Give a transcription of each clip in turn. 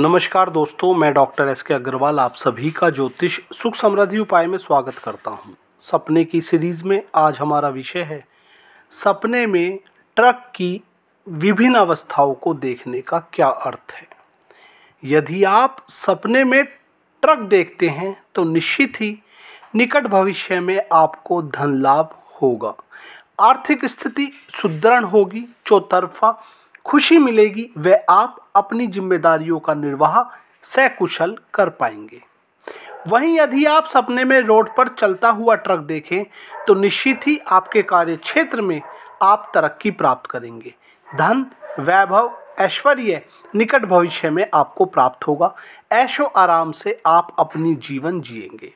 नमस्कार दोस्तों मैं डॉक्टर एस के अग्रवाल आप सभी का ज्योतिष सुख समृद्धि उपाय में स्वागत करता हूं। सपने की सीरीज में आज हमारा विषय है सपने में ट्रक की विभिन्न अवस्थाओं को देखने का क्या अर्थ है यदि आप सपने में ट्रक देखते हैं तो निश्चित ही निकट भविष्य में आपको धन लाभ होगा आर्थिक स्थिति सुदृढ़ होगी चौतरफा खुशी मिलेगी वे आप अपनी जिम्मेदारियों का निर्वाह सकुशल कर पाएंगे वहीं यदि आप सपने में रोड पर चलता हुआ ट्रक देखें तो निश्चित ही आपके कार्य क्षेत्र में आप तरक्की प्राप्त करेंगे धन वैभव ऐश्वर्य निकट भविष्य में आपको प्राप्त होगा ऐशो आराम से आप अपनी जीवन जिएंगे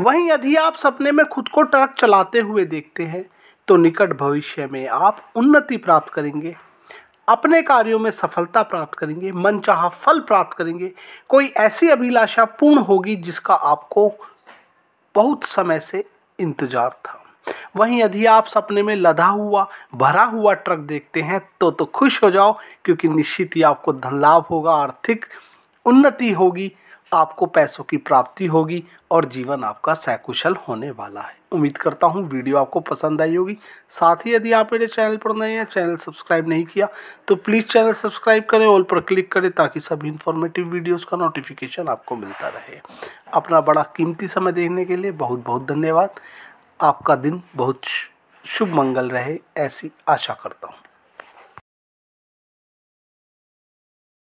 वहीं यदि आप सपने में खुद को ट्रक चलाते हुए देखते हैं तो निकट भविष्य में आप उन्नति प्राप्त करेंगे अपने कार्यों में सफलता प्राप्त करेंगे मनचाहा फल प्राप्त करेंगे कोई ऐसी अभिलाषा पूर्ण होगी जिसका आपको बहुत समय से इंतजार था वहीं यदि आप सपने में लदा हुआ भरा हुआ ट्रक देखते हैं तो तो खुश हो जाओ क्योंकि निश्चित ही आपको धन लाभ होगा आर्थिक उन्नति होगी आपको पैसों की प्राप्ति होगी और जीवन आपका सकुशल होने वाला है उम्मीद करता हूँ वीडियो आपको पसंद आई होगी साथ ही यदि आप मेरे चैनल पर नए हैं चैनल सब्सक्राइब नहीं किया तो प्लीज़ चैनल सब्सक्राइब करें ऑल पर क्लिक करें ताकि सभी इन्फॉर्मेटिव वीडियोस का नोटिफिकेशन आपको मिलता रहे अपना बड़ा कीमती समय देखने के लिए बहुत बहुत धन्यवाद आपका दिन बहुत शुभ मंगल रहे ऐसी आशा करता हूँ